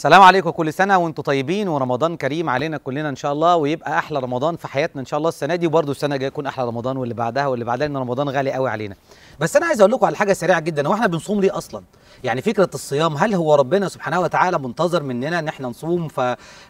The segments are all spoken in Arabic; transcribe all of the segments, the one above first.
سلام عليكم كل سنه وانتم طيبين ورمضان كريم علينا كلنا ان شاء الله ويبقى احلى رمضان في حياتنا ان شاء الله السنه دي وبرده السنه الجايه يكون احلى رمضان واللي بعدها واللي بعدها لان رمضان غالي قوي علينا بس انا عايز اقول لكم على حاجه سريعه جدا هو احنا بنصوم ليه اصلا يعني فكره الصيام هل هو ربنا سبحانه وتعالى منتظر مننا ان احنا نصوم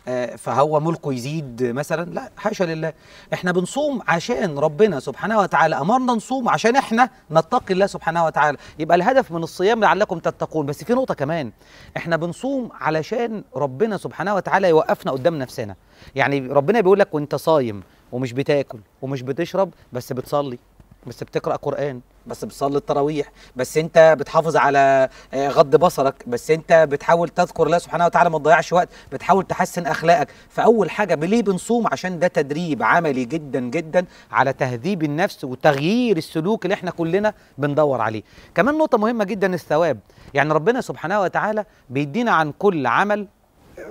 آه، فهو ملكه يزيد مثلا لا حاشا لله احنا بنصوم عشان ربنا سبحانه وتعالى امرنا نصوم عشان احنا نتقي الله سبحانه وتعالى يبقى الهدف من الصيام لعلكم تتقون بس في نقطه كمان احنا بنصوم علشان ربنا سبحانه وتعالى يوقفنا قدام نفسنا يعني ربنا بيقول لك وانت صايم ومش بتاكل ومش بتشرب بس بتصلي بس بتقرا قران بس بتصلي التراويح بس انت بتحافظ على آه، غض بصرك بس انت بتحاول تذكر الله سبحانه وتعالى ما تضيعش وقت بتحاول تحسن اخلاقك فاول حاجه ليه بنصوم عشان ده تدريب عملي جدا جدا على تهذيب النفس وتغيير السلوك اللي احنا كلنا بندور عليه كمان نقطه مهمه جدا الثواب يعني ربنا سبحانه وتعالى بيدينا عن كل عمل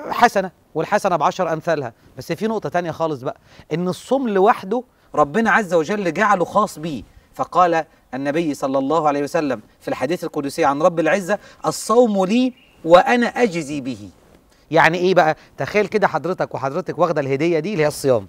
حسنه والحسنه بعشر امثالها بس في نقطه تانية خالص بقى ان الصوم لوحده ربنا عز وجل جعله خاص بيه فقال النبي صلى الله عليه وسلم في الحديث القدسي عن رب العزة الصوم لي وأنا أجزي به يعني إيه بقى تخيل كده حضرتك وحضرتك واخدة الهدية دي اللي هي الصيام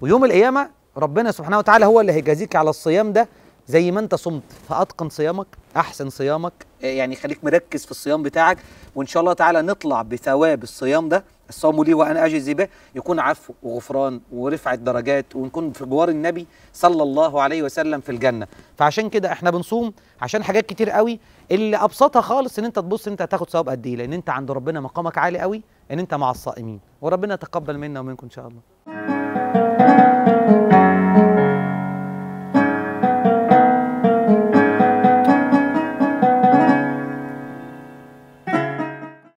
ويوم القيامة ربنا سبحانه وتعالى هو اللي هيجازيك على الصيام ده زي ما انت صمت فاتقن صيامك احسن صيامك يعني خليك مركز في الصيام بتاعك وان شاء الله تعالى نطلع بثواب الصيام ده الصوم لي وأنا أجزي به يكون عفو وغفران ورفعة درجات ونكون في جوار النبي صلى الله عليه وسلم في الجنة فعشان كده احنا بنصوم عشان حاجات كتير قوي اللي أبسطها خالص إن أنت تبص أنت هتاخد ثواب قد إيه لأن أنت عند ربنا مقامك عالي قوي إن أنت مع الصائمين وربنا يتقبل منا ومنكم إن شاء الله